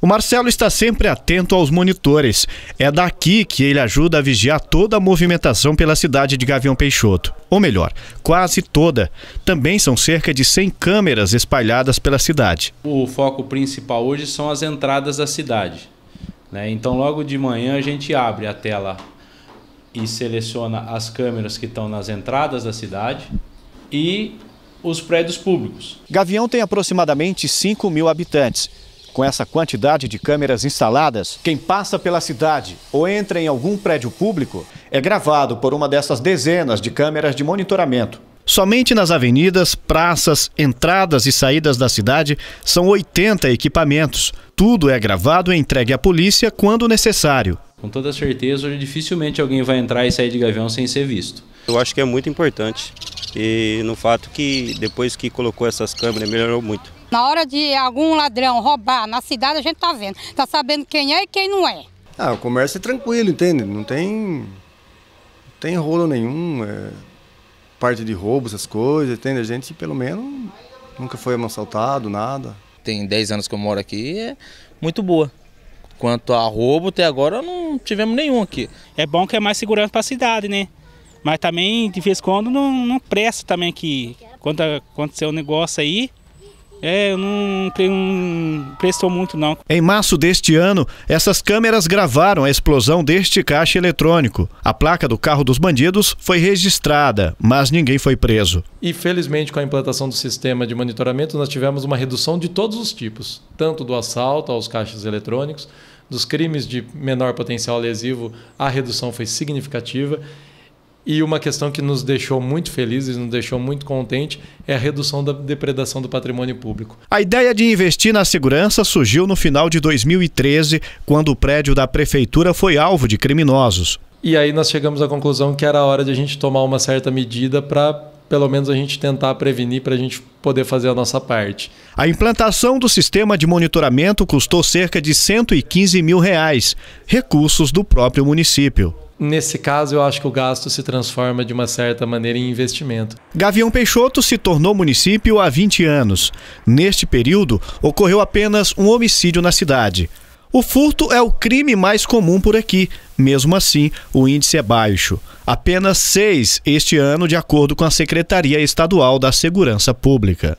O Marcelo está sempre atento aos monitores. É daqui que ele ajuda a vigiar toda a movimentação pela cidade de Gavião Peixoto. Ou melhor, quase toda. Também são cerca de 100 câmeras espalhadas pela cidade. O foco principal hoje são as entradas da cidade. Né? Então, logo de manhã, a gente abre a tela e seleciona as câmeras que estão nas entradas da cidade e os prédios públicos. Gavião tem aproximadamente 5 mil habitantes. Com essa quantidade de câmeras instaladas, quem passa pela cidade ou entra em algum prédio público é gravado por uma dessas dezenas de câmeras de monitoramento. Somente nas avenidas, praças, entradas e saídas da cidade são 80 equipamentos. Tudo é gravado e entregue à polícia quando necessário. Com toda certeza, hoje dificilmente alguém vai entrar e sair de Gavião sem ser visto. Eu acho que é muito importante e no fato que depois que colocou essas câmeras melhorou muito. Na hora de algum ladrão roubar na cidade, a gente tá vendo. Tá sabendo quem é e quem não é. Ah, o comércio é tranquilo, entende? Não tem, não tem rolo nenhum, é, parte de roubo, essas coisas, entende? A gente, pelo menos, nunca foi assaltado, nada. Tem 10 anos que eu moro aqui é muito boa. Quanto a roubo, até agora não tivemos nenhum aqui. É bom que é mais segurança para a cidade, né? Mas também, de vez em quando, não, não presta também que quando aconteceu o um negócio aí, é, eu não, não prestou muito não. Em março deste ano, essas câmeras gravaram a explosão deste caixa eletrônico. A placa do carro dos bandidos foi registrada, mas ninguém foi preso. E felizmente com a implantação do sistema de monitoramento, nós tivemos uma redução de todos os tipos, tanto do assalto aos caixas eletrônicos, dos crimes de menor potencial lesivo, a redução foi significativa e uma questão que nos deixou muito felizes, nos deixou muito contente, é a redução da depredação do patrimônio público. A ideia de investir na segurança surgiu no final de 2013, quando o prédio da prefeitura foi alvo de criminosos. E aí nós chegamos à conclusão que era hora de a gente tomar uma certa medida para pelo menos a gente tentar prevenir para a gente poder fazer a nossa parte. A implantação do sistema de monitoramento custou cerca de 115 mil reais, recursos do próprio município. Nesse caso, eu acho que o gasto se transforma de uma certa maneira em investimento. Gavião Peixoto se tornou município há 20 anos. Neste período, ocorreu apenas um homicídio na cidade. O furto é o crime mais comum por aqui. Mesmo assim, o índice é baixo. Apenas seis este ano, de acordo com a Secretaria Estadual da Segurança Pública.